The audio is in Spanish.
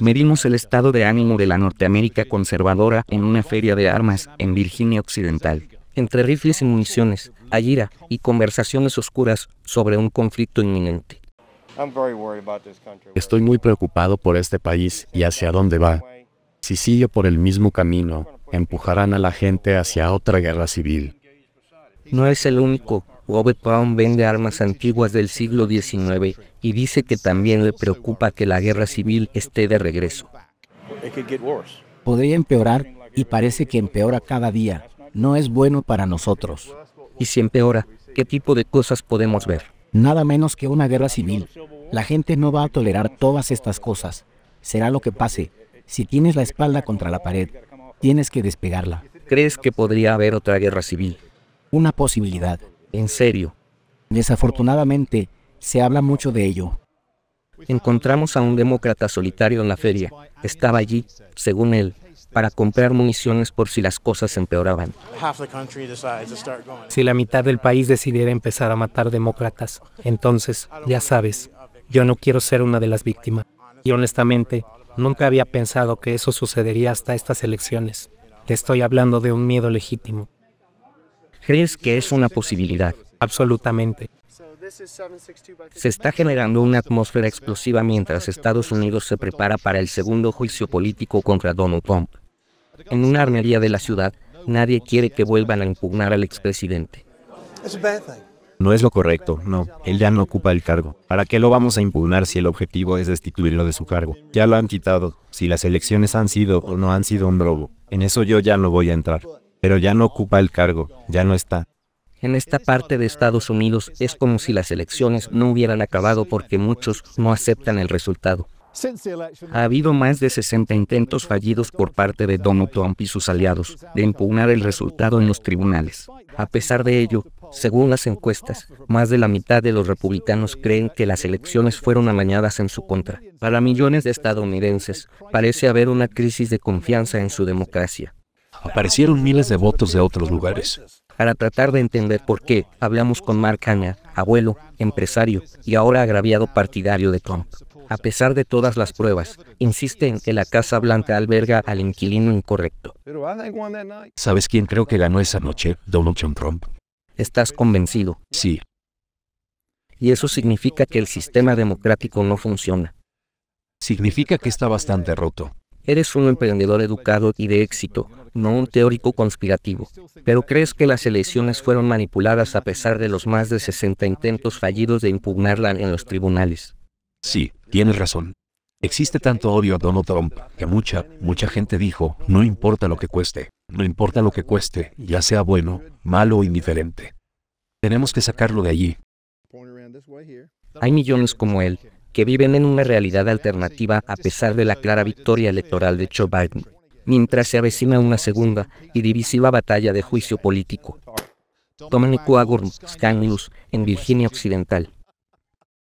Medimos el estado de ánimo de la Norteamérica conservadora en una feria de armas en Virginia Occidental. Entre rifles y municiones, hay y conversaciones oscuras sobre un conflicto inminente. Estoy muy preocupado por este país y hacia dónde va. Si sigue por el mismo camino, empujarán a la gente hacia otra guerra civil. No es el único, Robert Brown vende armas antiguas del siglo XIX y dice que también le preocupa que la guerra civil esté de regreso. Podría empeorar y parece que empeora cada día. No es bueno para nosotros. Y si empeora, ¿qué tipo de cosas podemos ver? Nada menos que una guerra civil. La gente no va a tolerar todas estas cosas. Será lo que pase. Si tienes la espalda contra la pared, tienes que despegarla. ¿Crees que podría haber otra guerra civil? Una posibilidad. En serio. Desafortunadamente, se habla mucho de ello. Encontramos a un demócrata solitario en la feria. Estaba allí, según él, para comprar municiones por si las cosas empeoraban. Si la mitad del país decidiera empezar a matar demócratas, entonces, ya sabes, yo no quiero ser una de las víctimas. Y honestamente, nunca había pensado que eso sucedería hasta estas elecciones. Te estoy hablando de un miedo legítimo. ¿Crees que es una posibilidad? Absolutamente. Se está generando una atmósfera explosiva mientras Estados Unidos se prepara para el segundo juicio político contra Donald Trump. En una armería de la ciudad, nadie quiere que vuelvan a impugnar al expresidente. No es lo correcto, no. Él ya no ocupa el cargo. ¿Para qué lo vamos a impugnar si el objetivo es destituirlo de su cargo? Ya lo han quitado, si las elecciones han sido o no han sido un robo. En eso yo ya no voy a entrar pero ya no ocupa el cargo, ya no está. En esta parte de Estados Unidos es como si las elecciones no hubieran acabado porque muchos no aceptan el resultado. Ha habido más de 60 intentos fallidos por parte de Donald Trump y sus aliados de impugnar el resultado en los tribunales. A pesar de ello, según las encuestas, más de la mitad de los republicanos creen que las elecciones fueron amañadas en su contra. Para millones de estadounidenses, parece haber una crisis de confianza en su democracia aparecieron miles de votos de otros lugares. Para tratar de entender por qué, hablamos con Mark Hanna, abuelo, empresario y ahora agraviado partidario de Trump. A pesar de todas las pruebas, insiste en que la Casa Blanca alberga al inquilino incorrecto. ¿Sabes quién creo que ganó esa noche? Donald Trump. ¿Estás convencido? Sí. Y eso significa que el sistema democrático no funciona. Significa que está bastante roto. Eres un emprendedor educado y de éxito, no un teórico conspirativo. Pero crees que las elecciones fueron manipuladas a pesar de los más de 60 intentos fallidos de impugnarla en los tribunales. Sí, tienes razón. Existe tanto odio a Donald Trump que mucha, mucha gente dijo, no importa lo que cueste, no importa lo que cueste, ya sea bueno, malo o indiferente. Tenemos que sacarlo de allí. Hay millones como él, que viven en una realidad alternativa a pesar de la clara victoria electoral de Joe Biden mientras se avecina una segunda y divisiva batalla de juicio político. Dominic Agurn, en Virginia Occidental.